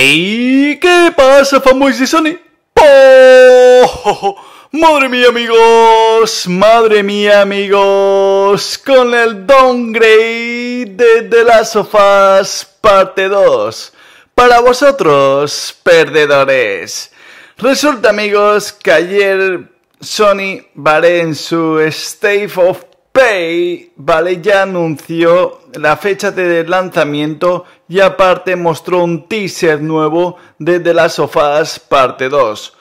¿Y qué pasa, fanboys de Sony? ¡Oh! ¡Madre mía, amigos! ¡Madre mía, amigos! Con el downgrade de The Last of Us Parte 2. Para vosotros, perdedores. Resulta, amigos, que ayer Sony, Baré en su State of vale, ya anunció la fecha de lanzamiento y aparte mostró un teaser nuevo de The Last of Us parte 2.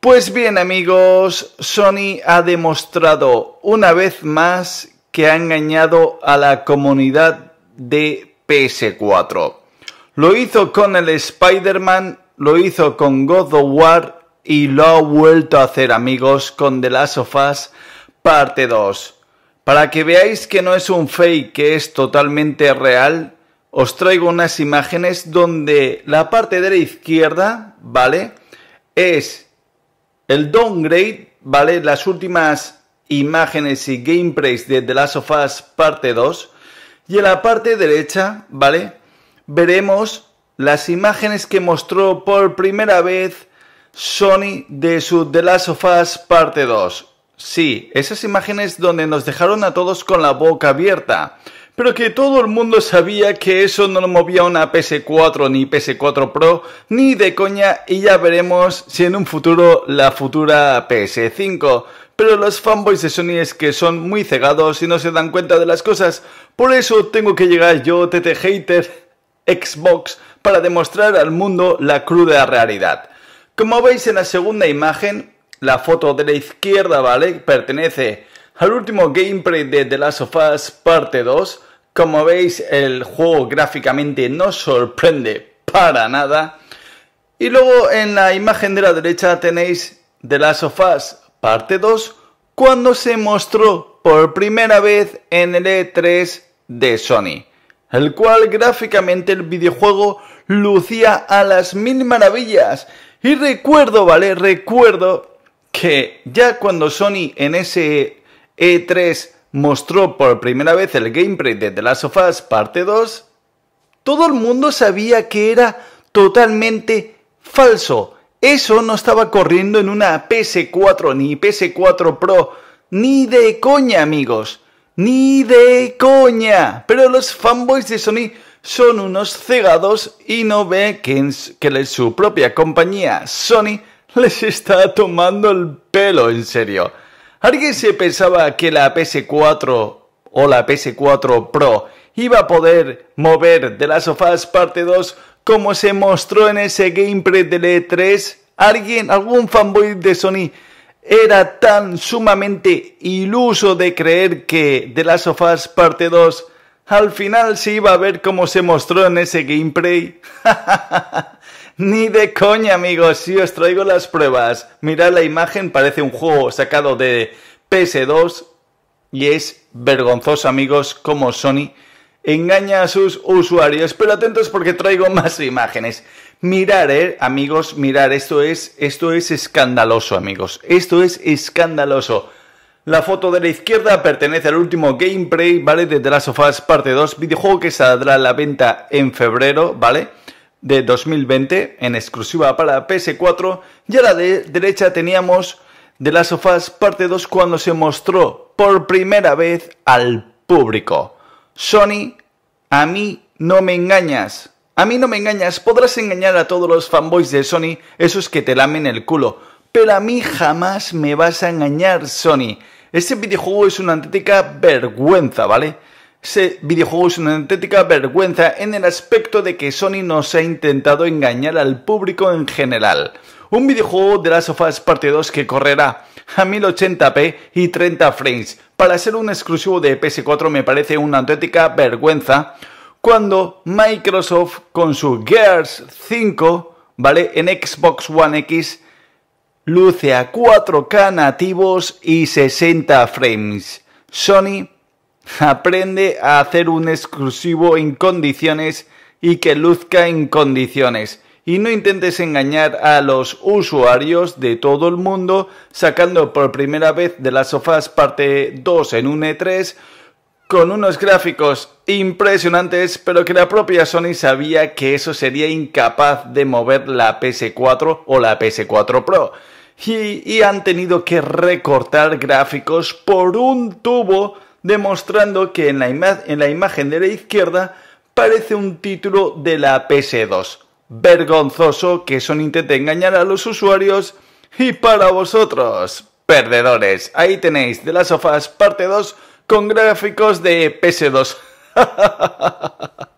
Pues bien amigos, Sony ha demostrado una vez más que ha engañado a la comunidad de PS4. Lo hizo con el Spider-Man, lo hizo con God of War y lo ha vuelto a hacer amigos con The Last of Us parte 2. Para que veáis que no es un fake, que es totalmente real, os traigo unas imágenes donde la parte de la izquierda, ¿vale? Es el downgrade, ¿vale? Las últimas imágenes y gameplays de The Last of Us parte 2. Y en la parte derecha, ¿vale? Veremos las imágenes que mostró por primera vez Sony de su The Last of Us parte 2. Sí, esas imágenes donde nos dejaron a todos con la boca abierta. Pero que todo el mundo sabía que eso no lo movía una PS4 ni PS4 Pro, ni de coña, y ya veremos si en un futuro la futura PS5. Pero los fanboys de Sony es que son muy cegados y no se dan cuenta de las cosas. Por eso tengo que llegar yo, TT Hater, Xbox, para demostrar al mundo la cruda realidad. Como veis en la segunda imagen, la foto de la izquierda, ¿vale? Pertenece al último gameplay de The Last of Us parte 2. Como veis, el juego gráficamente no sorprende para nada. Y luego en la imagen de la derecha tenéis The Last of Us parte 2 cuando se mostró por primera vez en el E3 de Sony, el cual gráficamente el videojuego lucía a las mil maravillas. Y recuerdo, ¿vale? Recuerdo que ya cuando Sony en ese E3 mostró por primera vez el gameplay de The Last of Us parte 2, todo el mundo sabía que era totalmente falso. Eso no estaba corriendo en una PS4 ni PS4 Pro, ni de coña amigos, ni de coña. Pero los fanboys de Sony son unos cegados y no ve que, su propia compañía Sony les está tomando el pelo, en serio. ¿Alguien se pensaba que la PS4 o la PS4 Pro iba a poder mover de of sofás parte 2 como se mostró en ese gameplay del E3? ¿Alguien, algún fanboy de Sony era tan sumamente iluso de creer que The Last of Us parte 2 al final se iba a ver como se mostró en ese gameplay? Ni de coña, amigos, si os traigo las pruebas. Mirad la imagen, parece un juego sacado de PS2 y es vergonzoso, amigos, como Sony engaña a sus usuarios. Pero atentos porque traigo más imágenes. Mirar, eh, amigos, mirar, esto es, esto es escandaloso, amigos. Esto es escandaloso. La foto de la izquierda pertenece al último gameplay, ¿vale? De The Last of Us Parte 2, videojuego que saldrá a la venta en febrero, ¿vale? de 2020 en exclusiva para PS4 y a la derecha teníamos The Last of Us parte 2 cuando se mostró por primera vez al público. Sony, a mí no me engañas. A mí no me engañas, podrás engañar a todos los fanboys de Sony, esos que te lamen el culo, pero a mí jamás me vas a engañar, Sony. Este videojuego es una auténtica vergüenza, ¿vale? Ese videojuego es una auténtica vergüenza en el aspecto de que Sony nos ha intentado engañar al público en general. Un videojuego de Last of Us Parte 2 que correrá a 1080p y 30 frames. Para ser un exclusivo de PS4 me parece una auténtica vergüenza cuando Microsoft con su Gears 5, ¿vale? En Xbox One X luce a 4K nativos y 60 frames. Sony Aprende a hacer un exclusivo en condiciones y que luzca en condiciones. Y no intentes engañar a los usuarios de todo el mundo sacando por primera vez de las sofás parte 2 en un E3 con unos gráficos impresionantes, pero que la propia Sony sabía que eso sería incapaz de mover la PS4 o la PS4 Pro. Y, y han tenido que recortar gráficos por un tubo demostrando que en la, imagen de la izquierda parece un título de la PS2. Vergonzoso que Sony intente engañar a los usuarios y para vosotros, perdedores. Ahí tenéis de las sofás parte 2 con gráficos de PS2.